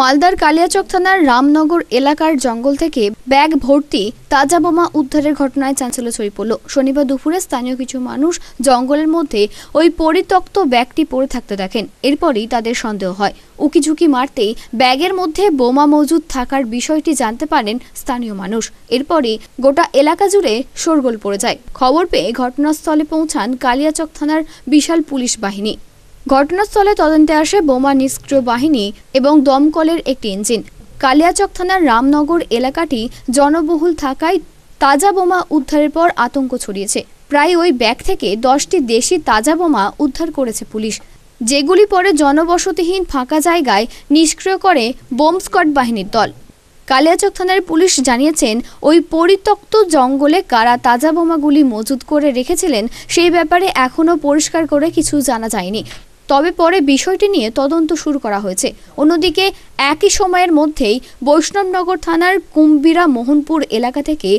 মালদার কালিয়াচক থানার রামনগর এলাকার জঙ্গল থেকে ব্যাগ ভর্তি তাজা বোমা উদ্ধারের ঘটনায় চাঞ্চল্য ছড়িয়ে পড়ল শনিবার দুপুরে স্থানীয় কিছু মানুষ জঙ্গলের মধ্যে ওই পরিত্যক্ত ব্যাগটি পড়ে থাকতে দেখেন এরপরই তাদের সন্দেহ হয় উকিঝুঁকি মারতেই ব্যাগের মধ্যে বোমা মজুদ থাকার বিষয়টি জানতে পারেন স্থানীয় মানুষ এরপরই গোটা এলাকা জুড়ে শোরগোল পড়ে যায় খবর পেয়ে ঘটনাস্থলে পৌঁছান কালিয়াচক থানার বিশাল পুলিশ বাহিনী ঘটনাস্থলে তদন্তে আসে বোমা নিষ্ক্রিয় বাহিনী এবং দমকলের একটি ইঞ্জিন কালিয়াচক থানার রামনগর এলাকাটি জনবহুল থাকায় তাজা বোমা উদ্ধারের পর আতঙ্ক ছড়িয়েছে প্রায় ওই ব্যাগ থেকে দশটি দেশি তাজা বোমা উদ্ধার করেছে পুলিশ যেগুলি পরে জনবসতিহীন ফাঁকা জায়গায় নিষ্ক্রিয় করে বোম স্কট বাহিনীর দল কালিয়াচক থানার পুলিশ জানিয়েছেন ওই পরিত্যক্ত জঙ্গলে কারা তাজা বোমাগুলি মজুত করে রেখেছিলেন সেই ব্যাপারে এখনও পরিষ্কার করে কিছু জানা যায়নি তবে পরে বিষয়টি নিয়ে তদন্ত শুরু করা হয়েছে অন্যদিকে একই সময়ের মধ্যেই বৈষ্ণবনগর থানার কুম্বিরা মোহনপুর এলাকা থেকে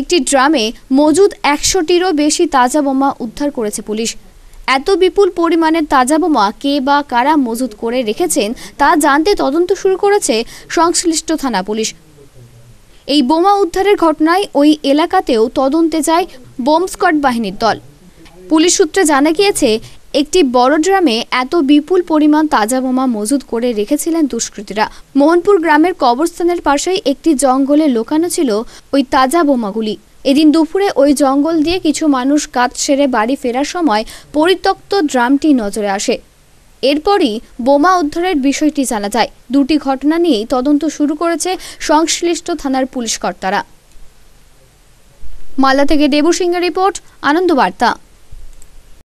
একটি ড্রামে মজুদ একশোটিরও বেশি তাজা বোমা উদ্ধার করেছে পুলিশ এত বিপুল পরিমাণে তাজা বোমা কে বা কারা মজুত করে রেখেছেন তা জানতে তদন্ত শুরু করেছে সংশ্লিষ্ট থানা পুলিশ এই বোমা উদ্ধারের ঘটনায় ওই এলাকাতেও তদন্তে যায় বোম স্কট বাহিনীর দল পুলিশ সূত্রে জানা গিয়েছে একটি বড় ড্রামে এত বিপুল পরিমাণ তাজা বোমা মজুদ করে রেখেছিলেন দুষ্কৃতীরা মোহনপুর গ্রামের কবরস্থানের পাশেই একটি জঙ্গলে লোকানো ছিল ওই তাজা বোমাগুলি এদিন দুপুরে ওই জঙ্গল দিয়ে কিছু মানুষ কাজ সেরে বাড়ি ফেরার সময় পরিত্যক্ত ড্রামটি নজরে আসে এরপরই বোমা উদ্ধারের বিষয়টি জানা যায় দুটি ঘটনা নিয়েই তদন্ত শুরু করেছে সংশ্লিষ্ট থানার পুলিশ কর্তারা মালদা থেকে দেবু সিংহের রিপোর্ট আনন্দবার্তা